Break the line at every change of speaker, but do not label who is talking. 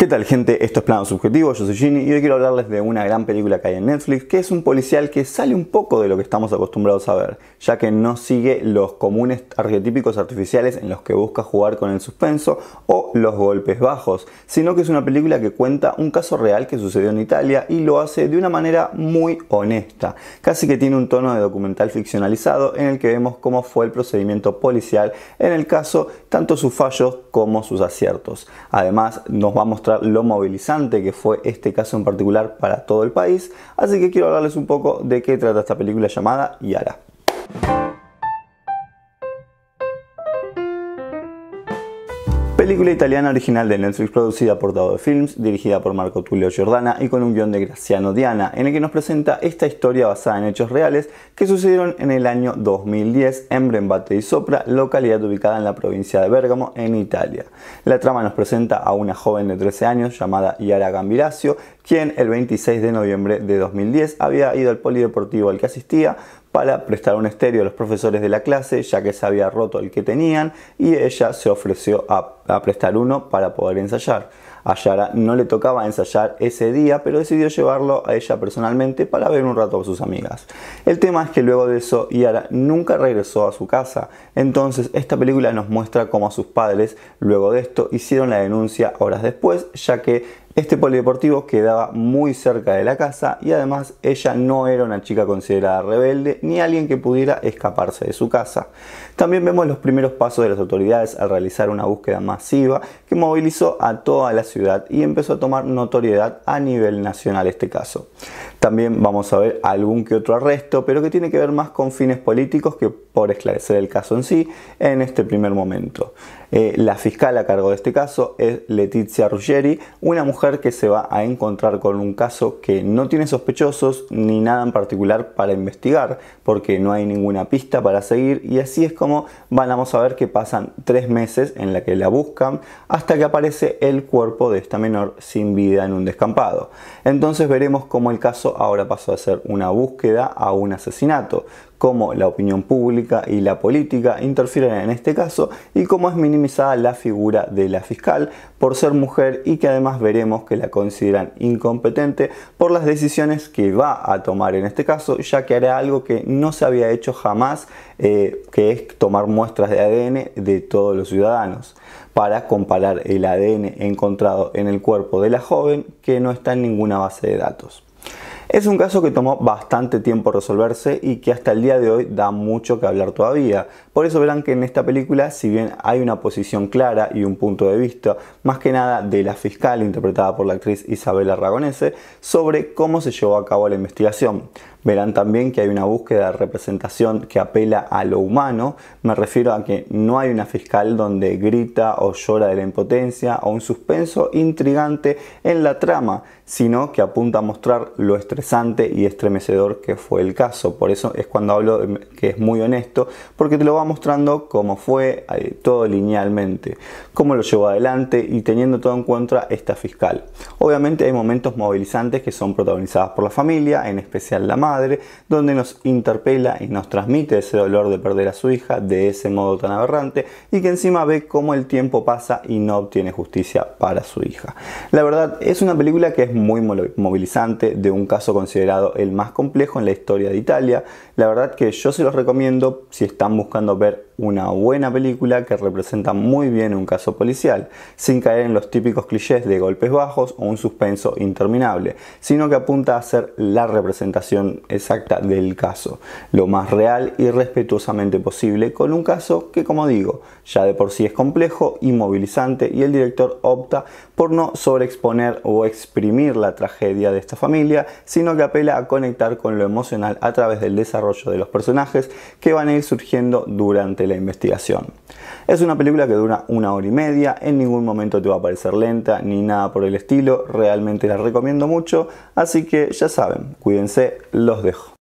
¿Qué tal gente? Esto es Plano Subjetivo, yo soy Gini y hoy quiero hablarles de una gran película que hay en Netflix, que es un policial que sale un poco de lo que estamos acostumbrados a ver, ya que no sigue los comunes arquetípicos artificiales en los que busca jugar con el suspenso o los golpes bajos, sino que es una película que cuenta un caso real que sucedió en Italia y lo hace de una manera muy honesta, casi que tiene un tono de documental ficcionalizado en el que vemos cómo fue el procedimiento policial en el caso, tanto sus fallos como sus aciertos. Además, nos va a mostrar lo movilizante que fue este caso en particular para todo el país. Así que quiero hablarles un poco de qué trata esta película llamada Yara. Película italiana original de Netflix producida por Dado Films, dirigida por Marco Tulio Giordana y con un guión de Graciano Diana, en el que nos presenta esta historia basada en hechos reales que sucedieron en el año 2010 en Brembate y Sopra, localidad ubicada en la provincia de Bérgamo, en Italia. La trama nos presenta a una joven de 13 años llamada Yara Gambirasio, quien el 26 de noviembre de 2010 había ido al polideportivo al que asistía para prestar un estéreo a los profesores de la clase, ya que se había roto el que tenían, y ella se ofreció a, prestar uno para poder ensayar. A Yara no le tocaba ensayar ese día, pero decidió llevarlo a ella personalmente para ver un rato a sus amigas. El tema es que luego de eso Yara nunca regresó a su casa, entonces esta película nos muestra cómo a sus padres luego de esto hicieron la denuncia horas después, ya que este polideportivo quedaba muy cerca de la casa y además ella no era una chica considerada rebelde ni alguien que pudiera escaparse de su casa. También vemos los primeros pasos de las autoridades al realizar una búsqueda masiva que movilizó a todas las ciudad y empezó a tomar notoriedad a nivel nacional este caso. También vamos a ver algún que otro arresto, pero que tiene que ver más con fines políticos que por esclarecer el caso en sí en este primer momento. Eh, la fiscal a cargo de este caso es Letizia Ruggeri, una mujer que se va a encontrar con un caso que no tiene sospechosos ni nada en particular para investigar, porque no hay ninguna pista para seguir y así es como vamos a ver que pasan tres meses en la que la buscan hasta que aparece el cuerpo de esta menor sin vida en un descampado. Entonces veremos cómo el caso ahora pasó a ser una búsqueda a un asesinato, cómo la opinión pública y la política interfieren en este caso y cómo es minimizada la figura de la fiscal por ser mujer y que además veremos que la consideran incompetente por las decisiones que va a tomar en este caso, ya que hará algo que no se había hecho jamás, eh, que es tomar muestras de ADN de todos los ciudadanos para comparar el ADN encontrado en el cuerpo de la joven que no está en ninguna base de datos. Es un caso que tomó bastante tiempo resolverse y que hasta el día de hoy da mucho que hablar todavía. Por eso verán que en esta película, si bien hay una posición clara y un punto de vista, más que nada de la fiscal interpretada por la actriz Isabela Ragonese, sobre cómo se llevó a cabo la investigación. Verán también que hay una búsqueda de representación que apela a lo humano, me refiero a que no hay una fiscal donde grita o llora de la impotencia o un suspenso intrigante en la trama, sino que apunta a mostrar lo estresante y estremecedor que fue el caso. Por eso es cuando hablo que es muy honesto, porque te lo va mostrando cómo fue eh, todo linealmente, cómo lo llevó adelante y teniendo todo en cuenta esta fiscal. Obviamente hay momentos movilizantes que son protagonizados por la familia, en especial la madre, donde nos interpela y nos transmite ese dolor de perder a su hija de ese modo tan aberrante y que encima ve cómo el tiempo pasa y no obtiene justicia para su hija. La verdad es una película que es muy movilizante de un caso considerado el más complejo en la historia de Italia. La verdad que yo se los recomiendo si están buscando ver una buena película que representa muy bien un caso policial, sin caer en los típicos clichés de golpes bajos o un suspenso interminable, sino que apunta a ser la representación exacta del caso, lo más real y respetuosamente posible con un caso que, como digo, ya de por sí es complejo y movilizante y el director opta por no sobreexponer o exprimir la tragedia de esta familia, sino que apela a conectar con lo emocional a través del desarrollo de los personajes que van a ir surgiendo durante la investigación. Es una película que dura una hora y media, en ningún momento te va a parecer lenta ni nada por el estilo, realmente la recomiendo mucho, así que ya saben, cuídense, los dejo.